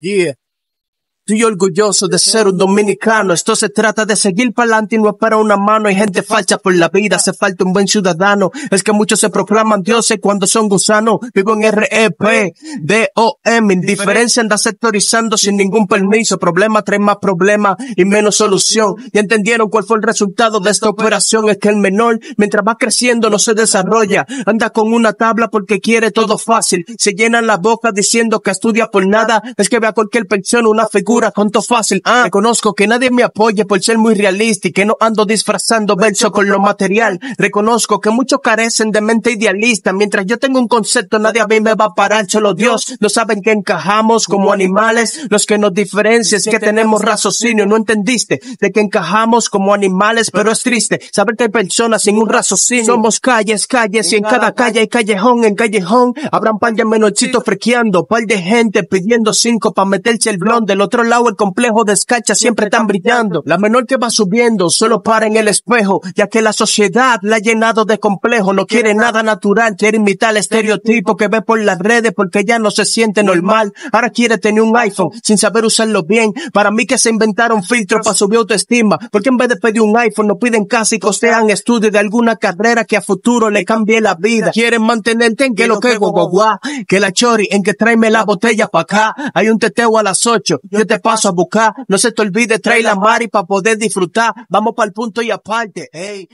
где Estoy orgulloso de ser un dominicano. Esto se trata de seguir para adelante y no para una mano. Hay gente falsa por la vida. Hace falta un buen ciudadano. Es que muchos se proclaman dioses cuando son gusanos. Vivo en REP, DOM. Indiferencia anda sectorizando sin ningún permiso. Problema trae más problema y menos solución. ¿Y entendieron cuál fue el resultado de esta operación. Es que el menor, mientras va creciendo, no se desarrolla. Anda con una tabla porque quiere todo fácil. Se llenan la boca diciendo que estudia por nada. Es que ve a cualquier pensión una figura con cuánto fácil. Ah. reconozco que nadie me apoye por ser muy realista y que no ando disfrazando verso con lo material. Reconozco que muchos carecen de mente idealista. Mientras yo tengo un concepto, nadie a mí me va a parar, solo Dios. No saben que encajamos como animales. Los que nos diferencian, es que tenemos raciocinio. No entendiste de que encajamos como animales, pero es triste saber que hay personas sin un raciocinio. Somos calles, calles y en cada calle hay callejón, en callejón. Habrán pan de menorchitos frequeando, par de gente pidiendo cinco para meterse el blon del otro lado el complejo de siempre tan brillando. La menor que va subiendo solo para en el espejo, ya que la sociedad la ha llenado de complejo. No quiere nada natural, quiere imitar el estereotipo que ve por las redes porque ya no se siente normal. Ahora quiere tener un iPhone sin saber usarlo bien. Para mí que se inventaron filtros para subir autoestima, porque en vez de pedir un iPhone no piden casi costean estudio de alguna carrera que a futuro le cambie la vida. Quieren mantenerte en que lo que guagua, que la chori en que tráeme la botella pa' acá. Hay un teteo a las ocho, yo paso a buscar. No se te olvide, trae la mari para poder disfrutar. Vamos para el punto y aparte. Hey.